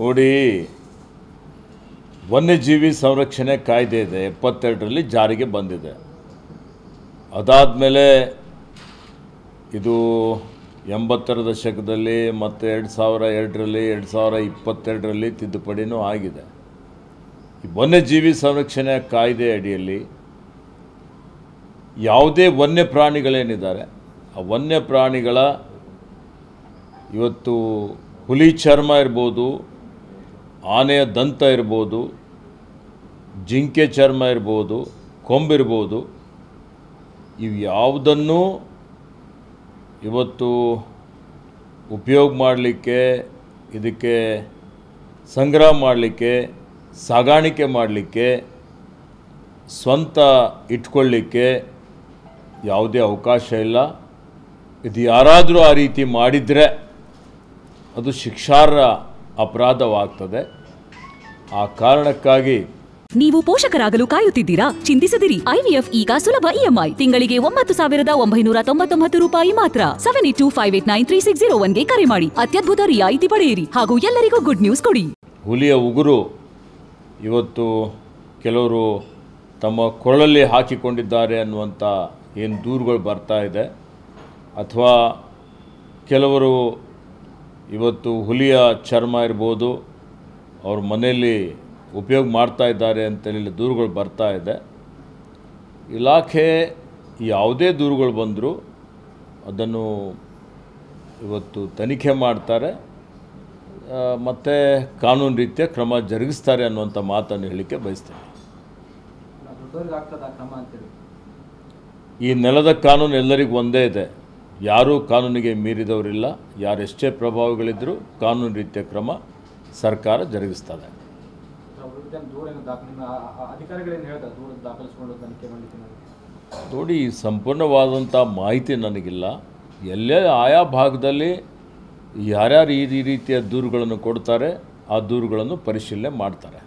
ನೋಡಿ ವನ್ಯಜೀವಿ ಸಂರಕ್ಷಣೆ ಕಾಯ್ದೆ ಇದೆ ಎಪ್ಪತ್ತೆರಡರಲ್ಲಿ ಜಾರಿಗೆ ಬಂದಿದೆ ಅದಾದಮೇಲೆ ಇದು ಎಂಬತ್ತರ ದಶಕದಲ್ಲಿ ಮತ್ತು ಎರಡು ಸಾವಿರ ಎರಡರಲ್ಲಿ ಎರಡು ಸಾವಿರ ಇಪ್ಪತ್ತೆರಡರಲ್ಲಿ ತಿದ್ದುಪಡಿನೂ ಆಗಿದೆ ವನ್ಯಜೀವಿ ಸಂರಕ್ಷಣೆ ಕಾಯ್ದೆ ಅಡಿಯಲ್ಲಿ ಯಾವುದೇ ವನ್ಯ ಪ್ರಾಣಿಗಳೇನಿದ್ದಾರೆ ಆ ವನ್ಯ ಪ್ರಾಣಿಗಳ ಇವತ್ತು ಹುಲಿ ಚರ್ಮ ಇರ್ಬೋದು ಆನೆಯ ದಂತ ಇರ್ಬೋದು ಜಿಂಕೆ ಚರ್ಮ ಇರ್ಬೋದು ಕೊಂಬಿರ್ಬೋದು ಇವು ಯಾವುದನ್ನು ಇವತ್ತು ಉಪಯೋಗ ಮಾಡಲಿಕ್ಕೆ ಇದಕ್ಕೆ ಸಂಗ್ರಹ ಮಾಡಲಿಕ್ಕೆ ಸಾಗಾಣಿಕೆ ಮಾಡಲಿಕ್ಕೆ ಸ್ವಂತ ಇಟ್ಕೊಳ್ಳಿಕ್ಕೆ ಯಾವುದೇ ಅವಕಾಶ ಇಲ್ಲ ಇದು ಯಾರಾದರೂ ಆ ರೀತಿ ಮಾಡಿದರೆ ಅದು ಶಿಕ್ಷಾರ್ಹ ಅಪರಾಧವಾಗ್ತದೆ ಆ ಕಾರಣಕ್ಕಾಗಿ ನೀವು ಪೋಷಕರಾಗಲು ಕಾಯುತ್ತಿದ್ದೀರಾ ಚಿಂತಿಸದಿರಿ ಐವಿಎಫ್ ಈಗ ಸುಲಭ ಇಎಂಐ ತಿಂಗಳಿಗೆ ಒಂಬತ್ತು ಸಾವಿರದ ಒಂಬೈನೂರ ತೊಂಬತ್ತೊಂಬತ್ತು ರೂಪಾಯಿ ಮಾತ್ರ seven eight two five eight nine three six zero ಒನ್ಗೆ ಕರೆ ಮಾಡಿ ಅತ್ಯದ್ಭುತ ರಿಯಾಯಿತಿ ಪಡೆಯಿರಿ ಹಾಗೂ ಎಲ್ಲರಿಗೂ ಗುಡ್ ನ್ಯೂಸ್ ಕೊಡಿ ಹುಲಿಯ ಉಗುರು ಇವತ್ತು ಕೆಲವರು ತಮ್ಮ ಕೊರಳಲ್ಲಿ ಹಾಕಿಕೊಂಡಿದ್ದಾರೆ ಅನ್ನುವಂಥ ಏನು ದೂರುಗಳು ಬರ್ತಾ ಇದೆ ಅಥವಾ ಕೆಲವರು ಇವತ್ತು ಹುಲಿಯ ಚರ್ಮ ಇರ್ಬೋದು ಅವ್ರ ಮನೆಯಲ್ಲಿ ಉಪಯೋಗ ಮಾಡ್ತಾ ಇದ್ದಾರೆ ಅಂತೇಳಿ ದೂರುಗಳು ಬರ್ತಾ ಇದೆ ಇಲಾಖೆ ಯಾವುದೇ ದೂರುಗಳು ಬಂದರೂ ಅದನ್ನು ಇವತ್ತು ತನಿಖೆ ಮಾಡ್ತಾರೆ ಮತ್ತು ಕಾನೂನು ರೀತಿಯ ಕ್ರಮ ಜರುಗಿಸ್ತಾರೆ ಅನ್ನುವಂಥ ಮಾತನ್ನು ಹೇಳಲಿಕ್ಕೆ ಬಯಸ್ತೇನೆ ಈ ನೆಲದ ಕಾನೂನು ಎಲ್ಲರಿಗೂ ಒಂದೇ ಇದೆ ಯಾರೂ ಕಾನೂನಿಗೆ ಮೀರಿದವರಿಲ್ಲ ಯಾರೆಷ್ಟೇ ಪ್ರಭಾವಗಳಿದ್ದರೂ ಕಾನೂನು ರೀತಿಯ ಕ್ರಮ ಸರ್ಕಾರ ಜರುಗಿಸ್ತದೆ ನೋಡಿ ಸಂಪೂರ್ಣವಾದಂಥ ಮಾಹಿತಿ ನನಗಿಲ್ಲ ಎಲ್ಲೇ ಆಯಾ ಭಾಗದಲ್ಲಿ ಯಾರ್ಯಾರು ಈ ರೀತಿಯ ದೂರುಗಳನ್ನು ಕೊಡ್ತಾರೆ ಆ ದೂರುಗಳನ್ನು ಪರಿಶೀಲನೆ ಮಾಡ್ತಾರೆ